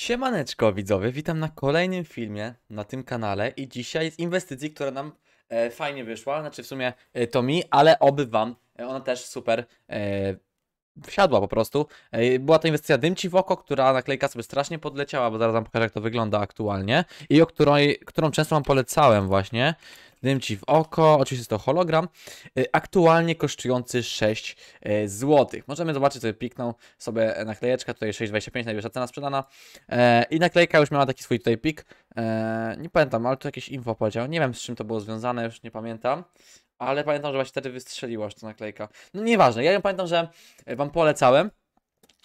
Siemaneczko widzowie, witam na kolejnym filmie na tym kanale i dzisiaj jest inwestycji, która nam e, fajnie wyszła, znaczy w sumie e, to mi, ale oby wam, e, ona też super e, wsiadła po prostu. E, była to inwestycja Dymci w oko, która naklejka sobie strasznie podleciała, bo zaraz wam pokażę jak to wygląda aktualnie i o której, którą często wam polecałem właśnie dym ci w oko, oczywiście jest to hologram, y, aktualnie kosztujący 6 y, zł. Możemy zobaczyć, sobie pikną sobie naklejeczka, tutaj 6,25 najwyższa cena sprzedana y, i naklejka już miała taki swój tutaj pik, nie pamiętam, ale tu jakieś info powiedział, nie wiem z czym to było związane, już nie pamiętam, ale pamiętam, że właśnie wtedy wystrzeliła już ta naklejka. No nieważne, ja ją pamiętam, że Wam polecałem.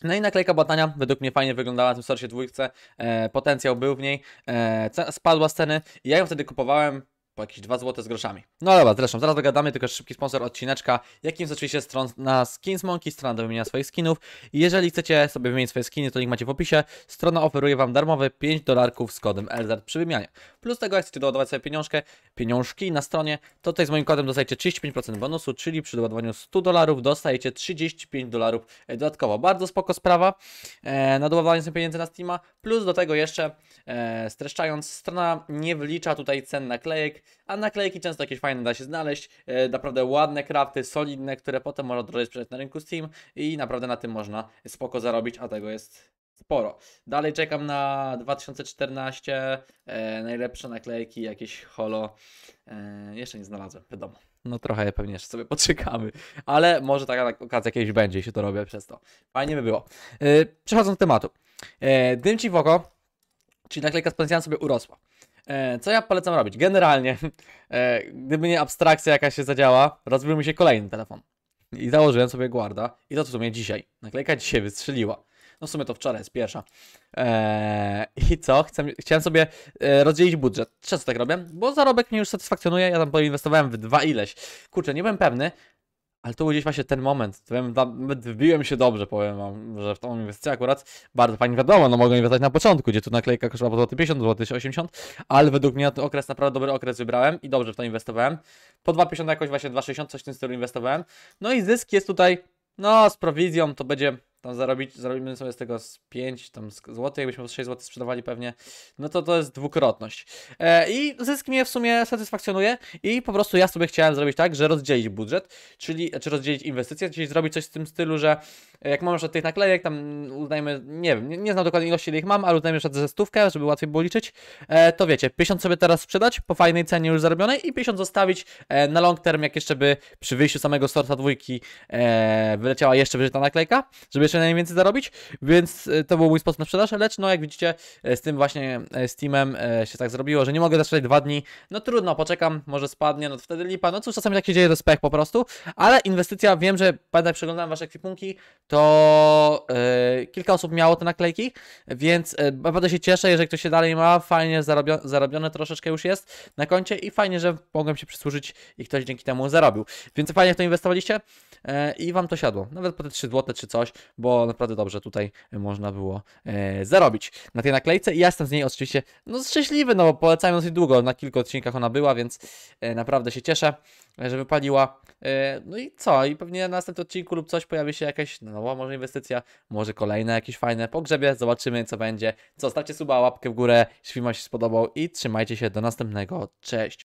No i naklejka batania według mnie fajnie wyglądała w tym sorcie dwójce, e, potencjał był w niej, e, spadła z ceny. Ja ją wtedy kupowałem po jakieś 2 złote z groszami. No dobra, zresztą zaraz dogadamy, tylko szybki sponsor odcineczka, jakim jest oczywiście strona Monkey, strona do wymienia swoich skinów. I jeżeli chcecie sobie wymienić swoje skiny, to link macie w opisie. Strona oferuje Wam darmowe 5 dolarków z kodem LZ przy wymianie. Plus tego, jak chcecie doładować sobie pieniążkę, pieniążki na stronie, to tutaj z moim kodem dostajecie 35% bonusu, czyli przy doładowaniu 100 dolarów dostajecie 35 dolarów e, dodatkowo. Bardzo spoko sprawa e, na doładowanie sobie pieniędzy na Steama. Plus do tego jeszcze, e, streszczając, strona nie wlicza tutaj cen naklejek, a naklejki często jakieś fajne da się znaleźć, e, naprawdę ładne krafty solidne, które potem można drożej sprzedać na rynku Steam i naprawdę na tym można spoko zarobić, a tego jest sporo. Dalej czekam na 2014, e, najlepsze naklejki, jakieś holo, e, jeszcze nie znalazłem, wiadomo. No trochę pewnie jeszcze sobie poczekamy, ale może taka okazja kiedyś będzie, jeśli to robię przez to. Fajnie by było. E, przechodząc do tematu. E, dym ci w oko, czyli naklejka z pensjami sobie urosła. E, co ja polecam robić? Generalnie, e, gdyby nie abstrakcja jakaś się zadziała, rozbił mi się kolejny telefon. I założyłem sobie guarda. I to w sumie dzisiaj. Naklejka dzisiaj wystrzeliła. No w sumie to wczoraj jest pierwsza. Eee, I co? Chcę, chciałem sobie e, rozdzielić budżet. Często tak robię, bo zarobek mnie już satysfakcjonuje. Ja tam poinwestowałem w dwa ileś. Kurczę, nie byłem pewny, ale to był gdzieś właśnie ten moment, wbiłem się dobrze, powiem wam, że w tą inwestycję akurat bardzo pani wiadomo, no mogę inwestować na początku, gdzie tu naklejka kosztowała po 50, złoty 80, ale według mnie ten okres, naprawdę dobry okres wybrałem i dobrze w to inwestowałem. Po 2,50 jakoś właśnie 2,60, coś w tym stylu inwestowałem. No i zysk jest tutaj, no z prowizją to będzie tam zarobić, zarobimy sobie z tego z 5 tam zł, jakbyśmy 6 zł sprzedawali pewnie, no to to jest dwukrotność. E, I zysk mnie w sumie satysfakcjonuje i po prostu ja sobie chciałem zrobić tak, że rozdzielić budżet, czyli, czy rozdzielić inwestycje, czyli zrobić coś w tym stylu, że jak mam już od tych naklejek, tam uznajmy, nie wiem, nie, nie znam dokładnie ilości, ile ich mam, ale uznajmy, że ze stówkę, żeby łatwiej było liczyć, e, to wiecie, 50 sobie teraz sprzedać po fajnej cenie już zarobionej i 50 zostawić e, na long term, jak jeszcze by przy wyjściu samego sorta dwójki e, wyleciała jeszcze wyżej ta naklejka, żeby jeszcze jeszcze najwięcej zarobić, więc e, to był mój sposób na sprzedaż, lecz no jak widzicie e, z tym właśnie e, Steamem się tak zrobiło, że nie mogę zaczynać dwa dni, no trudno, poczekam, może spadnie, no wtedy lipa, no cóż, czasami tak się dzieje, to spech po prostu, ale inwestycja, wiem, że pamiętaj, przeglądałem wasze kwipunki, to yy, kilka osób miało te naklejki, więc yy, naprawdę się cieszę, jeżeli ktoś się dalej ma, fajnie zarobio zarobione troszeczkę już jest na koncie i fajnie, że mogłem się przysłużyć i ktoś dzięki temu zarobił, więc fajnie w to inwestowaliście yy, i wam to siadło, nawet po te 3 złote czy coś, bo bo naprawdę dobrze tutaj można było e, zarobić na tej naklejce i ja jestem z niej oczywiście no szczęśliwy, no bo polecałem dosyć długo, na kilku odcinkach ona była, więc e, naprawdę się cieszę, że wypaliła. E, no i co? I pewnie na następnym odcinku lub coś pojawi się jakaś nowa może inwestycja, może kolejne jakieś fajne pogrzebie, zobaczymy co będzie. Co, stawcie suba, łapkę w górę, jeśli film się spodobał i trzymajcie się do następnego. Cześć!